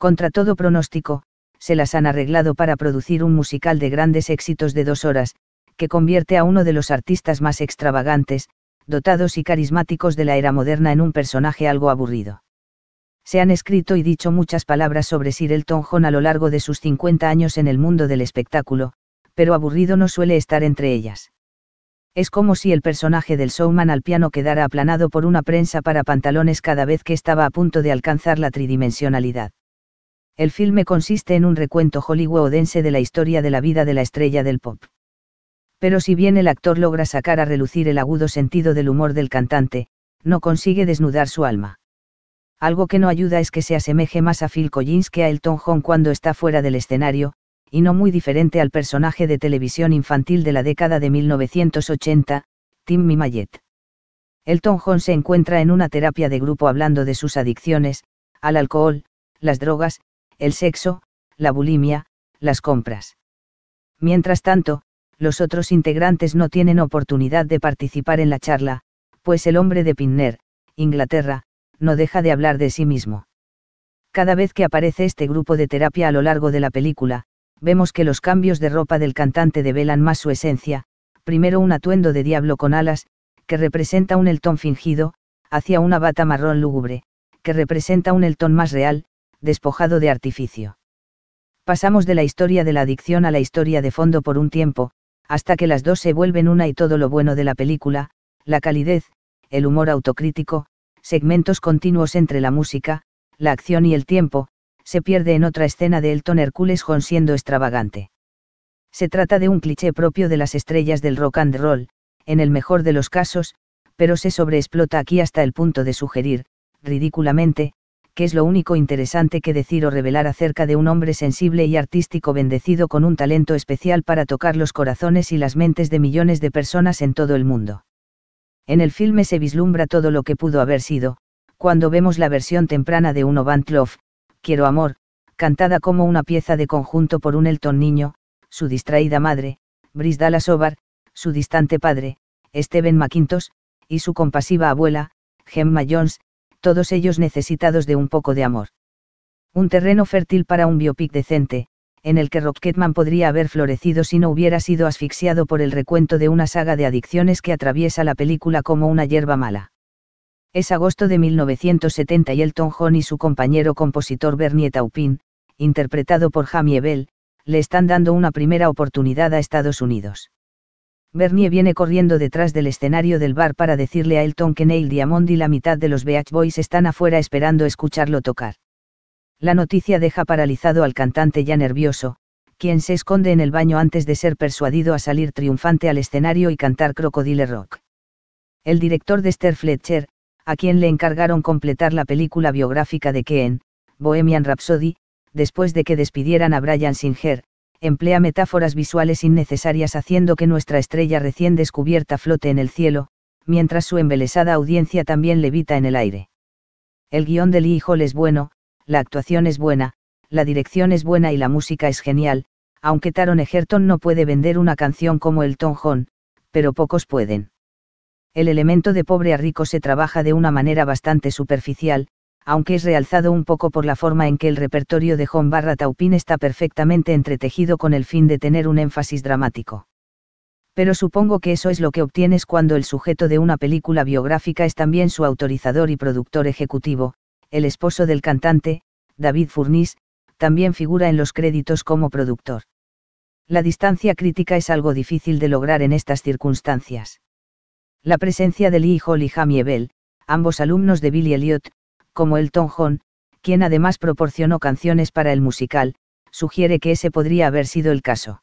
contra todo pronóstico, se las han arreglado para producir un musical de grandes éxitos de dos horas, que convierte a uno de los artistas más extravagantes, dotados y carismáticos de la era moderna en un personaje algo aburrido. Se han escrito y dicho muchas palabras sobre Sir Elton John a lo largo de sus 50 años en el mundo del espectáculo, pero aburrido no suele estar entre ellas. Es como si el personaje del showman al piano quedara aplanado por una prensa para pantalones cada vez que estaba a punto de alcanzar la tridimensionalidad. El filme consiste en un recuento hollywoodense de la historia de la vida de la estrella del pop. Pero si bien el actor logra sacar a relucir el agudo sentido del humor del cantante, no consigue desnudar su alma. Algo que no ayuda es que se asemeje más a Phil Collins que a Elton John cuando está fuera del escenario, y no muy diferente al personaje de televisión infantil de la década de 1980, Timmy Mallet. Elton John se encuentra en una terapia de grupo hablando de sus adicciones, al alcohol, las drogas, el sexo, la bulimia, las compras. Mientras tanto, los otros integrantes no tienen oportunidad de participar en la charla, pues el hombre de Pinner, Inglaterra, no deja de hablar de sí mismo. Cada vez que aparece este grupo de terapia a lo largo de la película, vemos que los cambios de ropa del cantante develan más su esencia, primero un atuendo de diablo con alas, que representa un Elton fingido, hacia una bata marrón lúgubre, que representa un Elton más real, despojado de artificio. Pasamos de la historia de la adicción a la historia de fondo por un tiempo, hasta que las dos se vuelven una y todo lo bueno de la película, la calidez, el humor autocrítico, segmentos continuos entre la música, la acción y el tiempo, se pierde en otra escena de Elton Hercules con siendo extravagante. Se trata de un cliché propio de las estrellas del rock and roll, en el mejor de los casos, pero se sobreexplota aquí hasta el punto de sugerir, ridículamente, que es lo único interesante que decir o revelar acerca de un hombre sensible y artístico bendecido con un talento especial para tocar los corazones y las mentes de millones de personas en todo el mundo. En el filme se vislumbra todo lo que pudo haber sido, cuando vemos la versión temprana de Uno Van Love, Quiero Amor, cantada como una pieza de conjunto por un Elton niño, su distraída madre, Brice Dallas su distante padre, Steven McIntosh, y su compasiva abuela, Gemma Jones, todos ellos necesitados de un poco de amor. Un terreno fértil para un biopic decente, en el que Rocketman podría haber florecido si no hubiera sido asfixiado por el recuento de una saga de adicciones que atraviesa la película como una hierba mala. Es agosto de 1970 y Elton John y su compañero compositor Bernie Taupin, interpretado por Jamie Bell, le están dando una primera oportunidad a Estados Unidos. Bernie viene corriendo detrás del escenario del bar para decirle a Elton que Neil Diamond y la mitad de los Beach Boys están afuera esperando escucharlo tocar. La noticia deja paralizado al cantante ya nervioso, quien se esconde en el baño antes de ser persuadido a salir triunfante al escenario y cantar Crocodile Rock. El director de Esther Fletcher, a quien le encargaron completar la película biográfica de Keen, Bohemian Rhapsody, después de que despidieran a Brian Singer, emplea metáforas visuales innecesarias haciendo que nuestra estrella recién descubierta flote en el cielo, mientras su embelesada audiencia también levita en el aire. El guión del e-hall es bueno, la actuación es buena, la dirección es buena y la música es genial, aunque Taron Egerton no puede vender una canción como el Tonjon, pero pocos pueden. El elemento de pobre a rico se trabaja de una manera bastante superficial, aunque es realzado un poco por la forma en que el repertorio de John Barra Taupin está perfectamente entretejido con el fin de tener un énfasis dramático. Pero supongo que eso es lo que obtienes cuando el sujeto de una película biográfica es también su autorizador y productor ejecutivo, el esposo del cantante, David Furniss, también figura en los créditos como productor. La distancia crítica es algo difícil de lograr en estas circunstancias. La presencia de Lee Hall y Jamie Bell, ambos alumnos de Billy Elliott, como Elton John, quien además proporcionó canciones para el musical, sugiere que ese podría haber sido el caso.